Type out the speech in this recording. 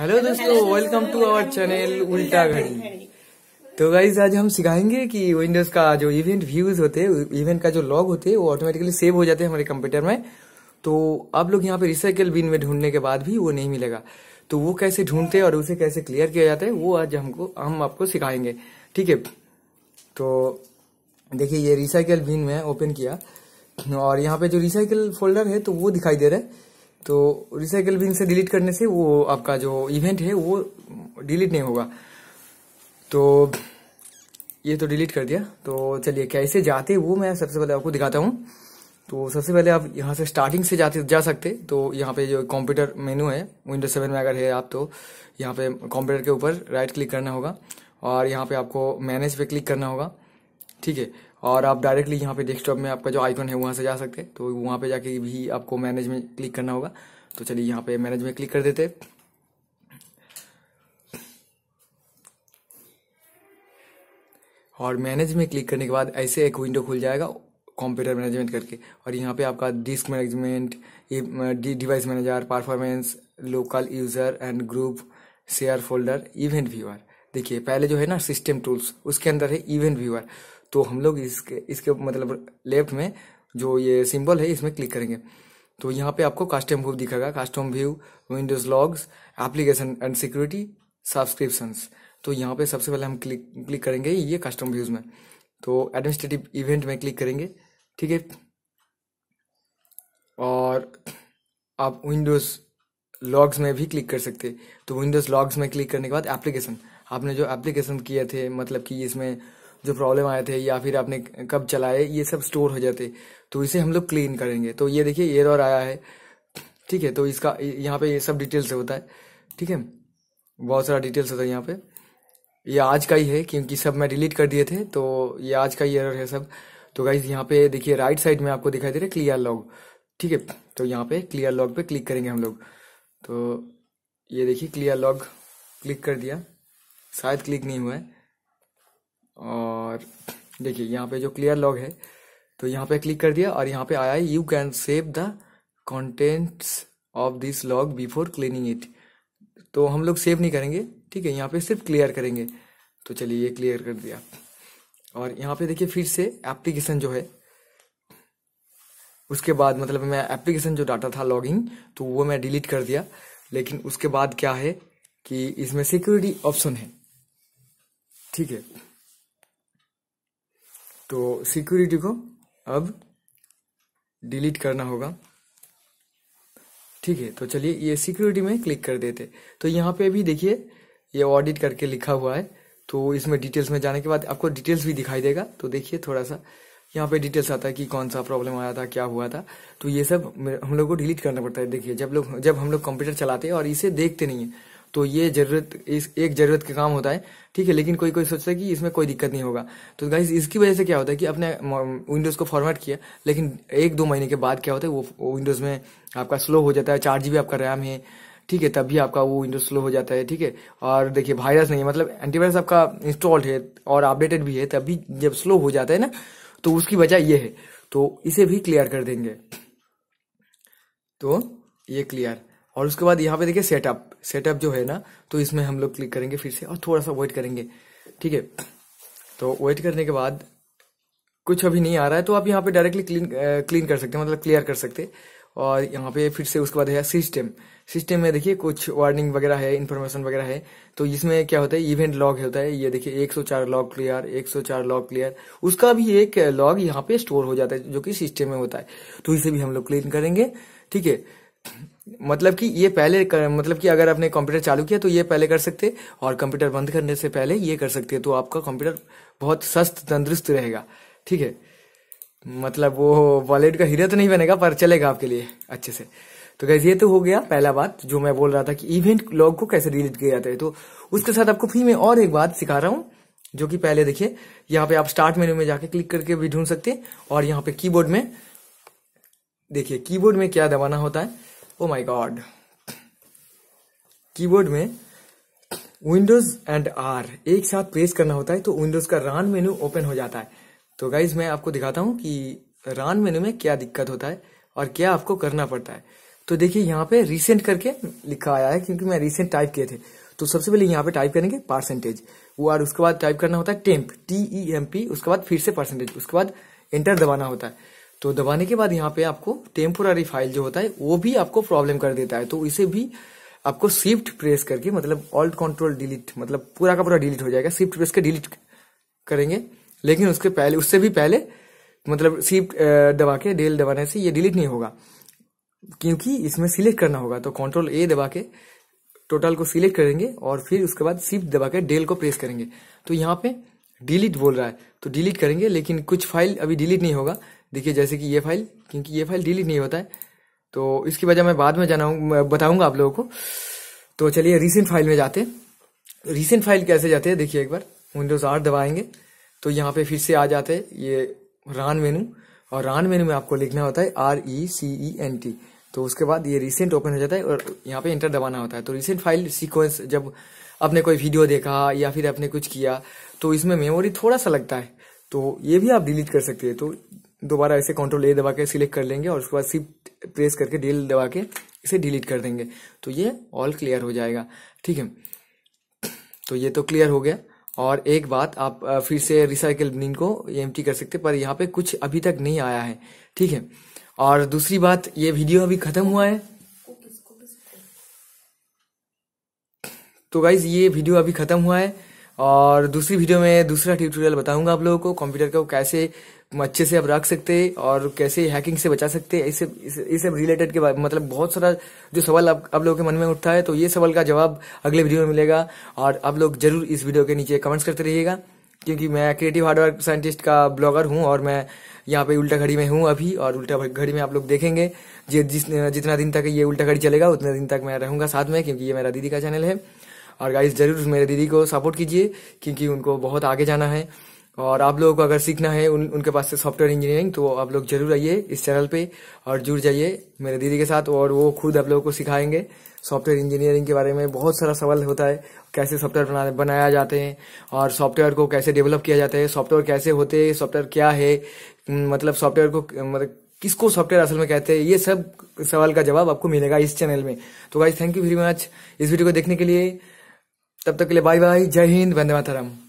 hello दोस्तों welcome to our channel उल्टा घड़ी तो गाइज आज हम सिखाएंगे कि विंडोज का जो इवेंट व्यूज होते हैं इवेंट का जो लॉग होते हैं वो ऑटोमेटिकली सेव हो जाते हैं हमारे कंप्यूटर में तो आप लोग यहाँ पे रिसाइकल बिन में ढूंढने के बाद भी वो नहीं मिलेगा तो वो कैसे ढूंढते और उसे कैसे क्लियर किया जाता है वो आज हमको हम आपको सिखाएंगे ठीक है तो देखिए ये रिसाइकल बिन में ओपन किया और यहाँ पे जो रिसाइकल फोल्डर है तो वो दिखाई दे रहा है तो रिसाइकल बिन से डिलीट करने से वो आपका जो इवेंट है वो डिलीट नहीं होगा तो ये तो डिलीट कर दिया तो चलिए कैसे जाते वो मैं सबसे पहले आपको दिखाता हूँ तो सबसे पहले आप यहाँ से स्टार्टिंग से जाते जा सकते तो यहाँ पे जो कंप्यूटर मेनू है विंडोज सेवन में अगर है आप तो यहाँ पे कंप्यूटर के ऊपर राइट क्लिक करना होगा और यहाँ पे आपको मैनेज पे क्लिक करना होगा ठीक है और आप डायरेक्टली यहाँ पे डेस्कटॉप में आपका जो आइकन है वहाँ से जा सकते हैं तो वहाँ पे जाके भी आपको मैनेज में क्लिक करना होगा तो चलिए यहाँ पे मैनेज में क्लिक कर देते और मैनेज में क्लिक करने के बाद ऐसे एक विंडो खुल जाएगा कंप्यूटर मैनेजमेंट करके और यहाँ पे आपका disk management device manager performance local user and group share folder event viewer देखिए पहले जो है ना सिस्टम टूल्स उसके अंदर है इवेंट व्यूअर तो हम लोग इसके इसके मतलब लेफ्ट में जो ये सिंबल है इसमें क्लिक करेंगे तो यहाँ पे आपको कस्टम व्यू दिखेगा custom view Windows logs application and security subscription तो यहाँ पे सबसे पहले हम क्लिक क्लिक करेंगे ये कस्टम व्यूज में तो एडमिनिस्ट्रेटिव इवेंट में क्लिक करेंगे ठीक है और आप विंडोज लॉग्स में भी क्लिक कर सकते तो विंडोज लॉग्स में क्लिक करने के बाद एप्लीकेशन आपने जो एप्लीकेशन किए थे मतलब कि इसमें जो प्रॉब्लम आए थे या फिर आपने कब चलाए ये सब स्टोर हो जाते तो इसे हम लोग क्लीन करेंगे तो ये देखिए एरर आया है ठीक है तो इसका यहाँ पे ये सब डिटेल्स होता है ठीक है बहुत सारा डिटेल्स होता है यहाँ पे ये आज का ही है क्योंकि सब मैं डिलीट कर दिए थे तो ये आज का ही एरर है सब तो गाइज यहाँ पे देखिए राइट साइड में आपको दिखाई दे रहा है क्लियर लॉग ठीक है तो यहाँ पे क्लियर लॉग पे क्लिक करेंगे हम लोग तो ये देखिए क्लियर लॉग क्लिक कर दिया शायद क्लिक नहीं हुआ है और देखिए यहाँ पे जो क्लियर लॉग है तो यहाँ पे क्लिक कर दिया और यहाँ पे आया you can save the contents of this log before cleaning it तो हम लोग सेव नहीं करेंगे ठीक है यहाँ पे सिर्फ क्लियर करेंगे तो चलिए ये क्लियर कर दिया और यहाँ पे देखिए फिर से एप्लीकेशन जो है उसके बाद मतलब मैं एप्लीकेशन जो डाटा था लॉगिंग तो वो मैं डिलीट कर दिया लेकिन उसके बाद क्या है कि इसमें सिक्योरिटी ऑप्शन है ठीक है तो सिक्योरिटी को अब डिलीट करना होगा ठीक है तो चलिए ये सिक्योरिटी में क्लिक कर देते तो यहाँ पे भी देखिए ये ऑडिट करके लिखा हुआ है तो इसमें डिटेल्स में जाने के बाद आपको डिटेल्स भी दिखाई देगा तो देखिए थोड़ा सा यहाँ पे डिटेल्स आता है कि कौन सा प्रॉब्लम आया था क्या हुआ था तो ये सब हम लोग को डिलीट करना पड़ता है देखिए जब लोग जब हम लोग कंप्यूटर चलाते हैं और इसे देखते नहीं है तो ये जरूरत इस एक जरूरत का काम होता है ठीक है लेकिन कोई कोई सोचता है कि इसमें कोई दिक्कत नहीं होगा तो गाइज इसकी वजह से क्या होता है कि अपने विंडोज़ को फॉर्मेट किया लेकिन एक दो महीने के बाद क्या होता है वो विंडोज़ में आपका स्लो हो जाता है चार जी आपका रैम है ठीक है तभी आपका वो विंडोज स्लो हो जाता है ठीक है और देखिए वायरस नहीं है मतलब एंटीवायरस आपका इंस्टॉल्ड है और अपडेटेड भी है तभी जब स्लो हो जाता है ना तो उसकी वजह ये है तो इसे भी क्लियर कर देंगे तो ये क्लियर और उसके बाद यहाँ पे देखिए सेटअप सेटअप जो है ना तो इसमें हम लोग क्लिक करेंगे फिर से और थोड़ा सा वेट करेंगे ठीक है तो वेट करने के बाद कुछ अभी नहीं आ रहा है तो आप यहाँ पे डायरेक्टली क्लीन क्लीन कर सकते हैं मतलब क्लियर कर सकते और यहाँ पे फिर से उसके बाद है सिस्टम सिस्टम में देखिए कुछ वार्निंग वगैरह है इन्फॉर्मेशन वगैरह है तो इसमें क्या होता है इवेंट लॉग होता है ये देखिए 104 लॉग क्लियर 104 लॉग क्लियर उसका भी एक लॉग यहाँ पे स्टोर हो जाता है जो कि सिस्टम में होता है तो इसे भी हम लोग क्लीन करेंगे ठीक है मतलब कि ये पहले कर, मतलब कि अगर आपने कंप्यूटर चालू किया तो ये पहले कर सकते और कंप्यूटर बंद करने से पहले ये कर सकते हैं तो आपका कंप्यूटर बहुत सस्त तंदुरुस्त रहेगा ठीक है मतलब वो वॉलेट का हीरा तो नहीं बनेगा पर चलेगा आपके लिए अच्छे से तो गैस ये तो हो गया पहला बात जो मैं बोल रहा था कि इवेंट लॉग को कैसे डिलीट किया जाता है तो उसके साथ आपको फ्री में और एक बात सिखा रहा हूं जो कि पहले देखिए यहाँ पे आप स्टार्ट मेन्यू में जाके क्लिक करके भी ढूंढ सकते हैं और यहाँ पे कीबोर्ड में देखिए कीबोर्ड में क्या दबाना होता है ओ माय गॉड कीबोर्ड में विंडोज एंड आर एक साथ प्रेस करना होता है तो विंडोज का रान मेन्यू ओपन हो जाता है तो गाइज मैं आपको दिखाता हूं कि रान मेन्यू में क्या दिक्कत होता है और क्या आपको करना पड़ता है तो देखिए यहाँ पे रिसेंट करके लिखा आया है क्योंकि मैं रिसेंट टाइप किए थे तो सबसे पहले यहाँ पे टाइप करेंगे परसेंटेज वो आर उसके बाद टाइप करना होता है temp T E M P उसके बाद फिर से परसेंटेज उसके बाद एंटर दबाना होता है तो दबाने के बाद यहाँ पे आपको टेम्पोरारी फाइल जो होता है वो भी आपको प्रॉब्लम कर देता है तो इसे भी आपको शिफ्ट प्रेस करके मतलब ऑल्ट कंट्रोल डिलीट मतलब पूरा का पूरा डिलीट हो जाएगा शिफ्ट प्रेस के डिलीट करेंगे लेकिन उसके पहले उससे भी पहले मतलब स्विफ्ट दबा के डेल दबाने से ये डिलीट नहीं होगा क्योंकि इसमें सिलेक्ट करना होगा तो कंट्रोल ए दबा के टोटल को सिलेक्ट करेंगे और फिर उसके बाद शिफ्ट दबा के डेल को प्रेस करेंगे तो यहाँ पे डिलीट बोल रहा है तो डिलीट करेंगे लेकिन कुछ फाइल अभी डिलीट नहीं होगा देखिए जैसे कि ये फाइल क्योंकि ये फाइल डिलीट नहीं होता है तो इसकी वजह मैं बाद में जाना बताऊंगा आप लोगों को तो चलिए रिसेंट फाइल में जाते रिसेंट फाइल कैसे जाते हैं देखिए एक बार विंडोज आर दबाएंगे तो यहाँ पे फिर से आ जाते हैं ये रान मेनू और रान मेनू में आपको लिखना होता है R E C E N T तो उसके बाद ये रिसेंट ओपन हो जाता है और यहाँ पे इंटर दबाना होता है तो रिसेंट फाइल सीक्वेंस जब आपने कोई वीडियो देखा या फिर आपने कुछ किया तो इसमें मेमोरी थोड़ा सा लगता है तो ये भी आप डिलीट कर सकते हैं तो दोबारा ऐसे कंट्रोल ए दबा के सिलेक्ट कर लेंगे और उसके बाद शिफ्ट प्रेस करके डील दबा के इसे डिलीट कर देंगे तो ये ऑल क्लियर हो जाएगा ठीक है तो ये तो क्लियर हो गया और एक बात आप फिर से रिसाइकल बिन को एम कर सकते पर यहाँ पे कुछ अभी तक नहीं आया है ठीक है और दूसरी बात ये वीडियो अभी खत्म हुआ है तो गाइज ये वीडियो अभी खत्म हुआ है और दूसरी वीडियो में दूसरा ट्यूटोरियल बताऊंगा आप लोगों को कंप्यूटर को कैसे अच्छे से आप रख सकते हैं और कैसे हैकिंग से बचा सकते हैं इस इस रिलेटेड के बारे मतलब बहुत सारा जो सवाल आप, आप लोगों के मन में उठता है तो ये सवाल का जवाब अगले वीडियो में मिलेगा और आप लोग जरूर इस वीडियो के नीचे कमेंट्स करते रहिएगा क्योंकि मैं क्रिएटिव हार्डवेयर साइंटिस्ट का ब्लॉगर हूं और मैं यहाँ पे उल्टा घड़ी में हूँ अभी और उल्टा घड़ी में आप लोग देखेंगे जिस जितना दिन तक ये उल्टा घड़ी चलेगा उतने दिन तक मैं रहूंगा साथ में क्योंकि ये मेरा दीदी का चैनल है और गाइस ज़रूर मेरे दीदी को सपोर्ट कीजिए क्योंकि उनको बहुत आगे जाना है और आप लोगों को अगर सीखना है उन उनके पास से सॉफ्टवेयर इंजीनियरिंग तो आप लोग जरूर आइए इस चैनल पे और जुड़ जाइए मेरे दीदी के साथ और वो खुद आप लोगों को सिखाएंगे सॉफ्टवेयर इंजीनियरिंग के बारे में बहुत सारा सवाल होता है कैसे सॉफ्टवेयर बना बनाया जाते हैं और सॉफ्टवेयर को कैसे डेवलप किया जाता है सॉफ्टवेयर कैसे होते हैं सॉफ्टवेयर क्या है मतलब सॉफ्टवेयर को मतलब किसको सॉफ्टवेयर असल में कहते हैं ये सब सवाल का जवाब आपको मिलेगा इस चैनल में तो guys thank you very much इस वीडियो को देखने के लिए तब तक के लिए बाय बाय जय हिंद वंदे मातरम